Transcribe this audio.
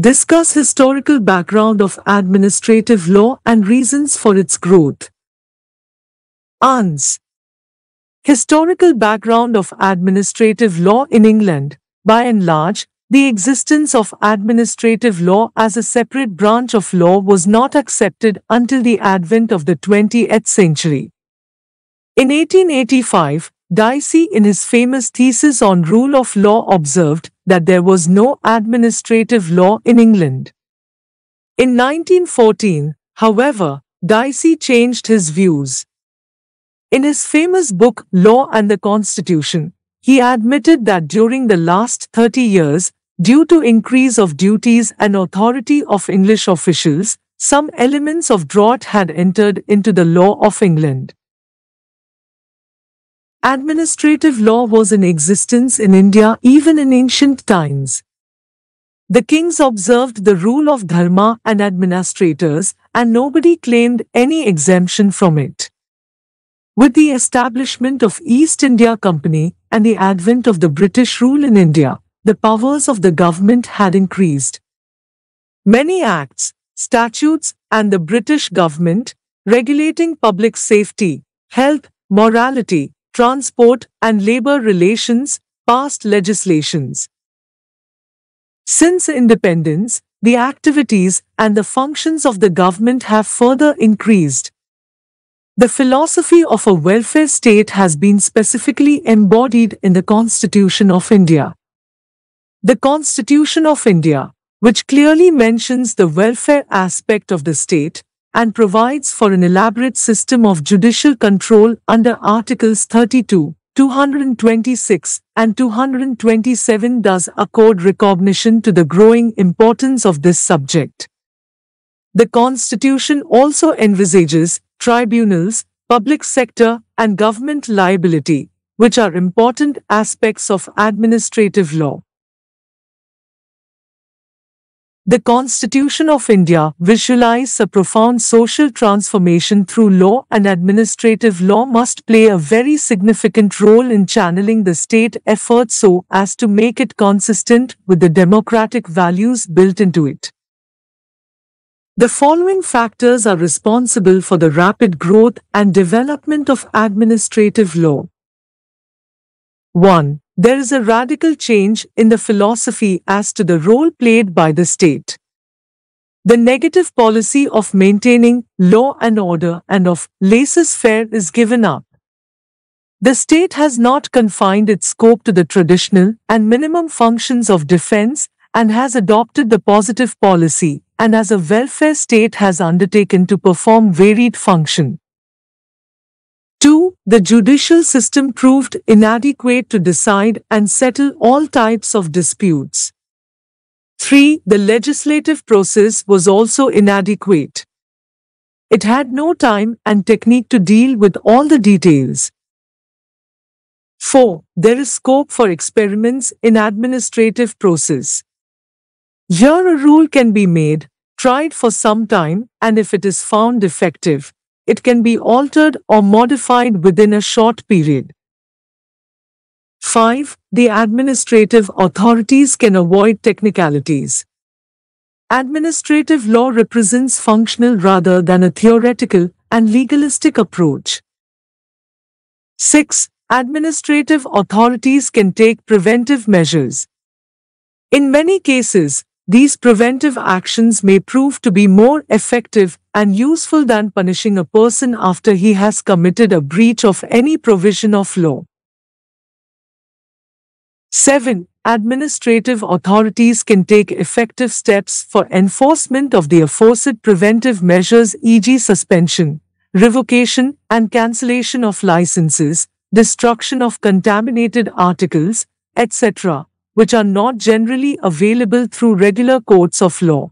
discuss historical background of administrative law and reasons for its growth. Ans Historical background of administrative law in England, by and large, the existence of administrative law as a separate branch of law was not accepted until the advent of the 20th century. In 1885, Dicey in his famous thesis on rule of law observed that there was no administrative law in England. In 1914, however, Dicey changed his views. In his famous book Law and the Constitution, he admitted that during the last 30 years, due to increase of duties and authority of English officials, some elements of drought had entered into the law of England. Administrative law was in existence in India even in ancient times. The kings observed the rule of dharma and administrators, and nobody claimed any exemption from it. With the establishment of East India Company and the advent of the British rule in India, the powers of the government had increased. Many acts, statutes, and the British government regulating public safety, health, morality, Transport and Labour Relations passed legislations. Since independence, the activities and the functions of the government have further increased. The philosophy of a welfare state has been specifically embodied in the Constitution of India. The Constitution of India, which clearly mentions the welfare aspect of the state, and provides for an elaborate system of judicial control under Articles 32, 226, and 227 does accord recognition to the growing importance of this subject. The Constitution also envisages tribunals, public sector, and government liability, which are important aspects of administrative law. The Constitution of India visualizes a profound social transformation through law and administrative law must play a very significant role in channeling the state effort so as to make it consistent with the democratic values built into it. The following factors are responsible for the rapid growth and development of administrative law. 1 there is a radical change in the philosophy as to the role played by the state. The negative policy of maintaining law and order and of laissez-faire is given up. The state has not confined its scope to the traditional and minimum functions of defense and has adopted the positive policy and as a welfare state has undertaken to perform varied function. 2. The judicial system proved inadequate to decide and settle all types of disputes. 3. The legislative process was also inadequate. It had no time and technique to deal with all the details. 4. There is scope for experiments in administrative process. Here a rule can be made, tried for some time, and if it is found defective, it can be altered or modified within a short period. 5. The administrative authorities can avoid technicalities. Administrative law represents functional rather than a theoretical and legalistic approach. 6. Administrative authorities can take preventive measures. In many cases, these preventive actions may prove to be more effective and useful than punishing a person after he has committed a breach of any provision of law. 7. Administrative authorities can take effective steps for enforcement of the aforesaid preventive measures e.g. suspension, revocation and cancellation of licenses, destruction of contaminated articles, etc which are not generally available through regular courts of law.